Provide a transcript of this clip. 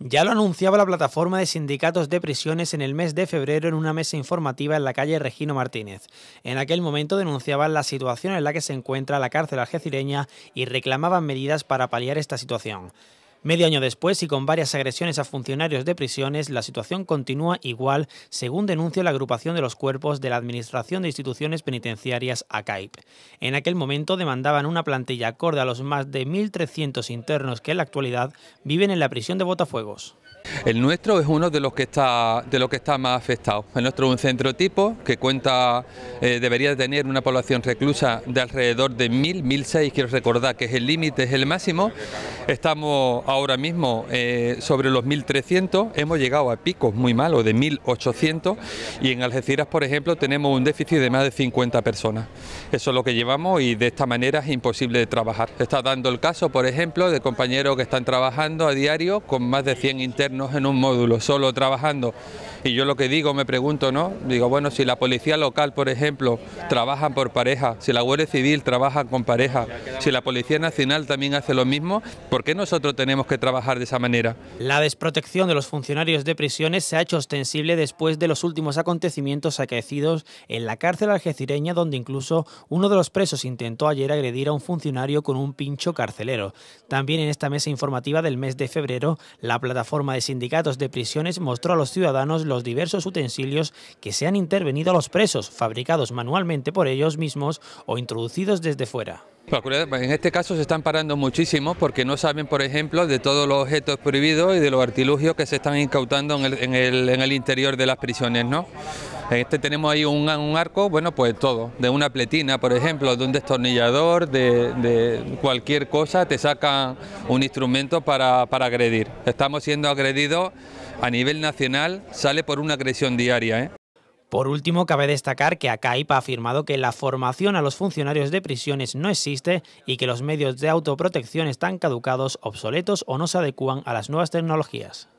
Ya lo anunciaba la plataforma de sindicatos de prisiones en el mes de febrero en una mesa informativa en la calle Regino Martínez. En aquel momento denunciaban la situación en la que se encuentra la cárcel algecireña y reclamaban medidas para paliar esta situación. Medio año después y con varias agresiones a funcionarios de prisiones, la situación continúa igual, según denuncia la agrupación de los cuerpos de la Administración de Instituciones Penitenciarias ACAIP. En aquel momento demandaban una plantilla acorde a los más de 1.300 internos que en la actualidad viven en la prisión de Botafuegos. El nuestro es uno de los que está, de los que está más afectado. El nuestro es un centro tipo que cuenta, eh, debería tener una población reclusa de alrededor de 1.000, 1.006, quiero recordar que es el límite, es el máximo. Estamos ahora mismo eh, sobre los 1.300, hemos llegado a picos muy malos de 1.800 y en Algeciras, por ejemplo, tenemos un déficit de más de 50 personas. Eso es lo que llevamos y de esta manera es imposible de trabajar. Está dando el caso, por ejemplo, de compañeros que están trabajando a diario con más de 100 internos en un módulo solo trabajando. Y yo lo que digo, me pregunto, ¿no? Digo, bueno, si la policía local, por ejemplo, trabajan por pareja, si la Guardia Civil trabaja con pareja, si la Policía Nacional también hace lo mismo, ¿por qué nosotros tenemos que trabajar de esa manera? La desprotección de los funcionarios de prisiones se ha hecho ostensible después de los últimos acontecimientos acaecidos en la cárcel algecireña, donde incluso uno de los presos intentó ayer agredir a un funcionario con un pincho carcelero. También en esta mesa informativa del mes de febrero, la plataforma de sindicatos de prisiones mostró a los ciudadanos los diversos utensilios que se han intervenido a los presos, fabricados manualmente por ellos mismos o introducidos desde fuera. En este caso se están parando muchísimo porque no saben, por ejemplo, de todos los objetos prohibidos y de los artilugios que se están incautando en el, en el interior de las prisiones, ¿no? En Este tenemos ahí un, arco, bueno, pues todo, de una pletina, por ejemplo, de un destornillador, de, cualquier cosa, te saca un instrumento para, agredir. Estamos siendo agredidos a nivel nacional, sale por una agresión diaria. ¿eh? Por último, cabe destacar que Acaipa ha afirmado que la formación a los funcionarios de prisiones no existe y que los medios de autoprotección están caducados, obsoletos o no se adecúan a las nuevas tecnologías.